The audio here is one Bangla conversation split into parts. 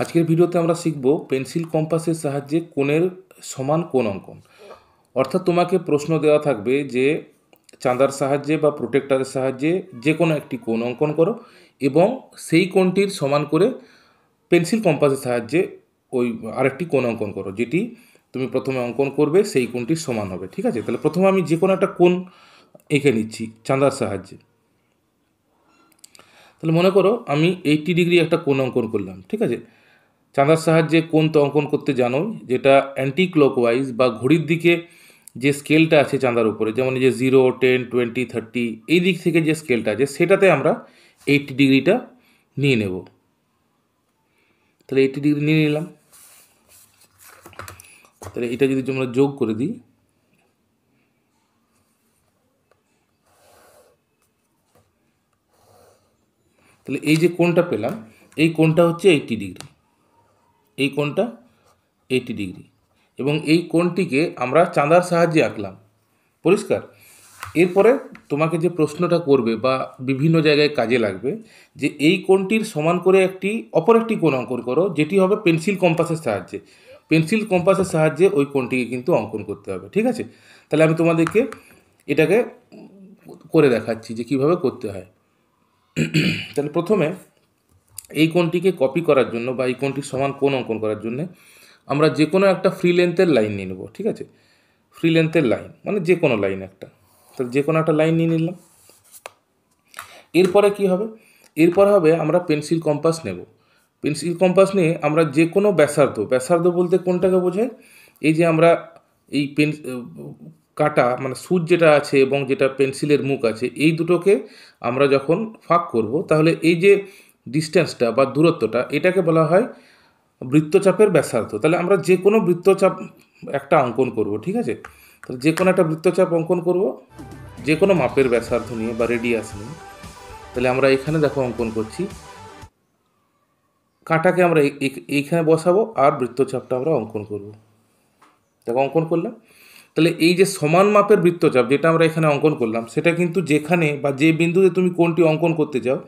আজকের ভিডিওতে আমরা শিখব পেন্সিল কম্পাসের সাহায্যে কোণের সমান কোন অঙ্কন অর্থাৎ তোমাকে প্রশ্ন দেওয়া থাকবে যে চাঁদার সাহায্যে বা প্রোটেক্টারের সাহায্যে যে কোনো একটি কোণ অঙ্কন করো এবং সেই কোণটির সমান করে পেন্সিল কম্পাসের সাহায্যে ওই আরেকটি কোণ অঙ্কন করো যেটি তুমি প্রথমে অঙ্কন করবে সেই কোণটির সমান হবে ঠিক আছে তাহলে প্রথমে আমি যে কোনো একটা কোণ এঁকে নিচ্ছি চাঁদার সাহায্যে তাহলে মনে করো আমি এইটি ডিগ্রি একটা কোণ অঙ্কন করলাম ঠিক আছে চাঁদার সাহায্যে কোন তো অঙ্কন করতে জানো যেটা অ্যান্টি ক্লকওয়াইজ বা ঘড়ির দিকে যে স্কেলটা আছে চাঁদার উপরে যেমন যে জিরো টেন টোয়েন্টি থার্টি এই দিক থেকে যে স্কেলটা আছে সেটাতে আমরা এইটি ডিগ্রিটা নিয়ে নেব তাহলে এইটি ডিগ্রি নিয়ে নিলাম তাহলে এটা যদি আমরা যোগ করে দিই তাহলে এই যে কোনটা পেলাম এই কোনটা হচ্ছে এইটি ডিগ্রি এই কোণটা এইটি ডিগ্রি এবং এই কোণটিকে আমরা চাঁদার সাহায্যে আঁকলাম পরিষ্কার এরপরে তোমাকে যে প্রশ্নটা করবে বা বিভিন্ন জায়গায় কাজে লাগবে যে এই কোণটির সমান করে একটি অপর একটি কোণ অঙ্কন করো যেটি হবে পেন্সিল কম্পাসের সাহায্যে পেন্সিল কম্পাসের সাহায্যে ওই কোণটিকে কিন্তু অঙ্কন করতে হবে ঠিক আছে তাহলে আমি তোমাদেরকে এটাকে করে দেখাচ্ছি যে কিভাবে করতে হয় তাহলে প্রথমে এই কোণটিকে কপি করার জন্য বা এই কোণটির সমান কোণ অঙ্কন করার জন্য আমরা যে কোনো একটা ফ্রি লেন্থের লাইন নিয়ে নেব ঠিক আছে ফ্রি লেন্থের লাইন মানে যে কোনো লাইন একটা তাহলে যে কোনো একটা লাইন নিয়ে নিলাম এরপরে কি হবে এরপর হবে আমরা পেন্সিল কম্পাস নেব পেন্সিল কম্পাস নিয়ে আমরা যে কোনো ব্যাসার্ধ ব্যাসার্ধ বলতে কোনটাকে বোঝায় এই যে আমরা এই পেন কাটা মানে সুচ যেটা আছে এবং যেটা পেন্সিলের মুখ আছে এই দুটোকে আমরা যখন ফাঁক করব তাহলে এই যে ডিস্ট্যান্সটা বা দূরত্বটা এটাকে বলা হয় বৃত্তচাপের ব্যাসার্ধ তাহলে আমরা যে কোনো বৃত্তচাপ একটা অঙ্কন করব ঠিক আছে তাহলে যে কোনো একটা বৃত্তচাপ অঙ্কন করব যে কোনো মাপের ব্যাসার্ধ নিয়ে বা রেডিয়াস নিয়ে তাহলে আমরা এখানে দেখো অঙ্কন করছি কাঁটাকে আমরা এইখানে বসাবো আর বৃত্তচাপটা আমরা অঙ্কন করব দেখো অঙ্কন করলাম তাহলে এই যে সমান মাপের বৃত্তচাপ যেটা আমরা এখানে অঙ্কন করলাম সেটা কিন্তু যেখানে বা যে বিন্দুতে তুমি কোনটি অঙ্কন করতে চাও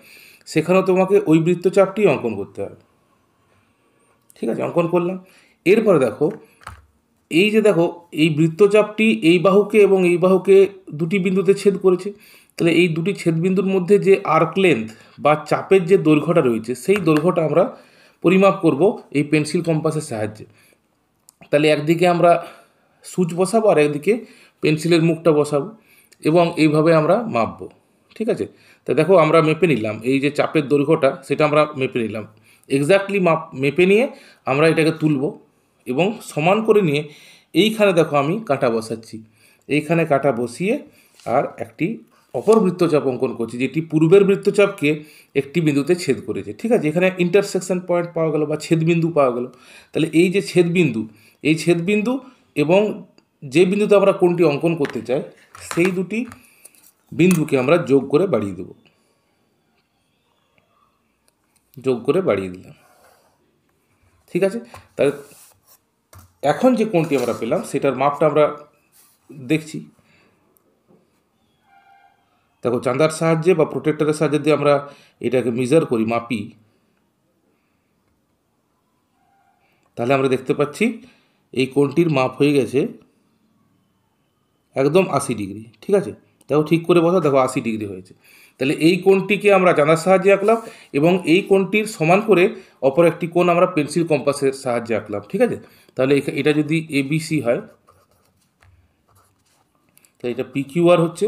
সেখানেও তোমাকে ওই বৃত্তচাপটি অঙ্কন করতে হবে ঠিক আছে অঙ্কন করলাম এরপরে দেখো এই যে দেখো এই বৃত্তচাপটি এই বাহুকে এবং এই বাহুকে দুটি বিন্দুতে ছেদ করেছে তাহলে এই দুটি ছেদবিন্দুর মধ্যে যে আর্ক লেন্থ বা চাপের যে দৈর্ঘ্যটা রয়েছে সেই দৈর্ঘ্যটা আমরা পরিমাপ করব এই পেন্সিল কম্পাসের সাহায্যে তাহলে একদিকে আমরা সুচ বসাবো আর একদিকে পেন্সিলের মুখটা বসাবো এবং এইভাবে আমরা মাপবো ঠিক আছে তা দেখো আমরা মেপে নিলাম এই যে চাপের দৈর্ঘ্যটা সেটা আমরা মেপে নিলাম এক্স্যাক্টলি মাপ মেপে নিয়ে আমরা এটাকে তুলব এবং সমান করে নিয়ে এইখানে দেখো আমি কাঁটা বসাচ্ছি এইখানে কাঁটা বসিয়ে আর একটি অপর বৃত্তচাপ অঙ্কন করছি যেটি পূর্বের বৃত্তচাপকে একটি বিন্দুতে ছেদ করেছে ঠিক আছে এখানে ইন্টারসেকশন পয়েন্ট পাওয়া গেল বা ছেদবিন্দু পাওয়া গেল তাহলে এই যে ছেদবিন্দু এই ছেদবিন্দু এবং যে বিন্দুতে আমরা কোনটি অঙ্কন করতে চাই সেই দুটি বিন্দুকে আমরা যোগ করে বাড়িয়ে দেব যোগ করে বাড়িয়ে দিলাম ঠিক আছে তাহলে এখন যে কোণটি আমরা পেলাম সেটার মাপটা আমরা দেখছি দেখো চাঁদার সাহায্যে বা প্রোটেক্টরের সাহায্যে দিয়ে আমরা এটাকে মেজার করি মাপি তাহলে আমরা দেখতে পাচ্ছি এই কোণটির মাপ হয়ে গেছে একদম আশি ডিগ্রি ঠিক আছে দেখো ঠিক করে বসো দেখো আশি ডিগ্রি হয়েছে তাহলে এই কোণটিকে আমরা জানার সাহায্যে আঁকলাম এবং এই কোণটির সমান করে অপর একটি কোণ আমরা পেন্সিল কম্পাসের সাহায্যে আঁকলাম ঠিক আছে তাহলে এটা যদি এবিসি হয় তাহলে এটা পিকিউআর হচ্ছে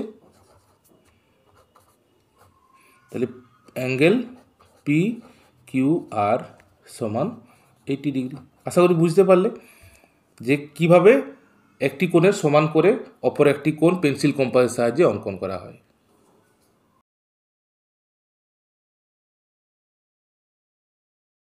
তাহলে অ্যাঙ্গেল পি কিউ আর সমান এইটি ডিগ্রি আশা করি বুঝতে পারলে যে কিভাবে একটি কোণের সমান করে অপর একটি কোণ পেন্সিল কম্পাসের সাহায্যে অঙ্কন করা হয়